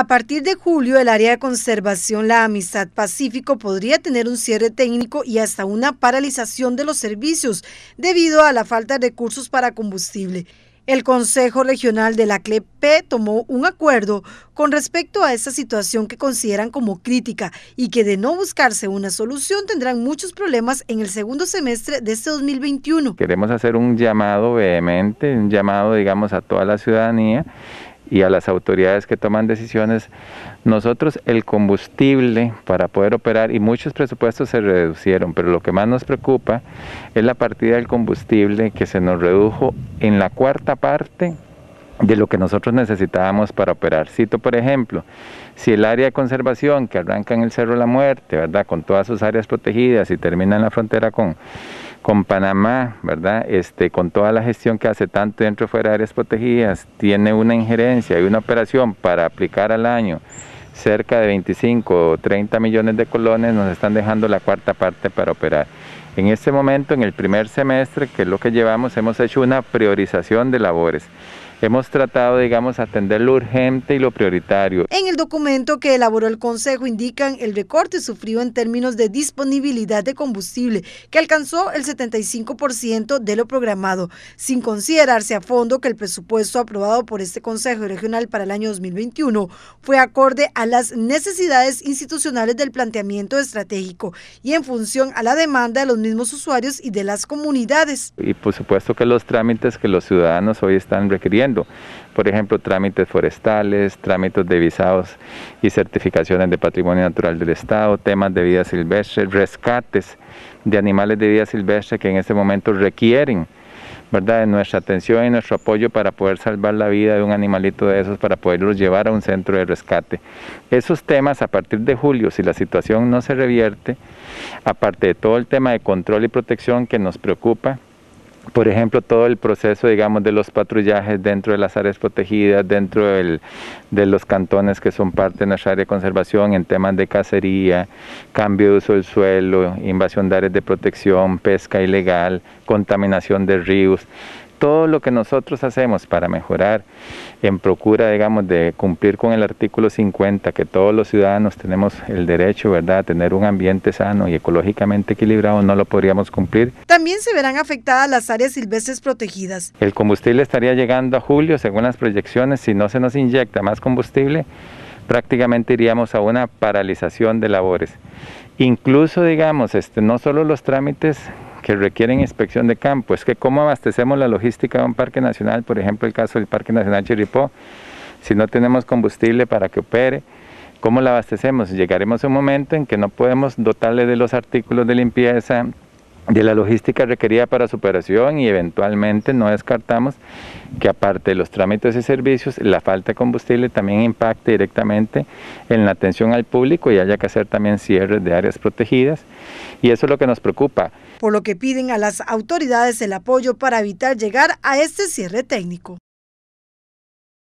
A partir de julio, el área de conservación La Amistad Pacífico podría tener un cierre técnico y hasta una paralización de los servicios debido a la falta de recursos para combustible. El Consejo Regional de la CLEP tomó un acuerdo con respecto a esta situación que consideran como crítica y que de no buscarse una solución tendrán muchos problemas en el segundo semestre de este 2021. Queremos hacer un llamado vehemente, un llamado digamos a toda la ciudadanía y a las autoridades que toman decisiones, nosotros el combustible para poder operar y muchos presupuestos se reducieron, pero lo que más nos preocupa es la partida del combustible que se nos redujo en la cuarta parte de lo que nosotros necesitábamos para operar. Cito, por ejemplo, si el área de conservación que arranca en el Cerro de la Muerte, ¿verdad? Con todas sus áreas protegidas y termina en la frontera con con Panamá, ¿verdad? Este, con toda la gestión que hace tanto dentro y fuera de áreas protegidas, tiene una injerencia y una operación para aplicar al año cerca de 25 o 30 millones de colones, nos están dejando la cuarta parte para operar. En este momento, en el primer semestre, que es lo que llevamos, hemos hecho una priorización de labores. Hemos tratado, digamos, atender lo urgente y lo prioritario el documento que elaboró el Consejo indican el recorte sufrido en términos de disponibilidad de combustible, que alcanzó el 75% de lo programado, sin considerarse a fondo que el presupuesto aprobado por este Consejo Regional para el año 2021 fue acorde a las necesidades institucionales del planteamiento estratégico y en función a la demanda de los mismos usuarios y de las comunidades. Y por supuesto que los trámites que los ciudadanos hoy están requiriendo, por ejemplo, trámites forestales, trámites de visados y certificaciones de patrimonio natural del Estado, temas de vida silvestre, rescates de animales de vida silvestre que en este momento requieren ¿verdad? nuestra atención y nuestro apoyo para poder salvar la vida de un animalito de esos, para poderlos llevar a un centro de rescate. Esos temas a partir de julio, si la situación no se revierte, aparte de todo el tema de control y protección que nos preocupa, por ejemplo, todo el proceso, digamos, de los patrullajes dentro de las áreas protegidas, dentro del, de los cantones que son parte de nuestra área de conservación en temas de cacería, cambio de uso del suelo, invasión de áreas de protección, pesca ilegal, contaminación de ríos todo lo que nosotros hacemos para mejorar en procura, digamos, de cumplir con el artículo 50, que todos los ciudadanos tenemos el derecho, ¿verdad?, a tener un ambiente sano y ecológicamente equilibrado, no lo podríamos cumplir. También se verán afectadas las áreas silvestres protegidas. El combustible estaría llegando a julio, según las proyecciones, si no se nos inyecta más combustible, prácticamente iríamos a una paralización de labores. Incluso, digamos, este, no solo los trámites que requieren inspección de campo. Es que cómo abastecemos la logística de un parque nacional, por ejemplo el caso del Parque Nacional Chiripó... si no tenemos combustible para que opere, ¿cómo la abastecemos? Llegaremos a un momento en que no podemos dotarle de los artículos de limpieza, de la logística requerida para su operación y eventualmente no descartamos que aparte de los trámites y servicios, la falta de combustible también impacte directamente en la atención al público y haya que hacer también cierres de áreas protegidas. Y eso es lo que nos preocupa por lo que piden a las autoridades el apoyo para evitar llegar a este cierre técnico.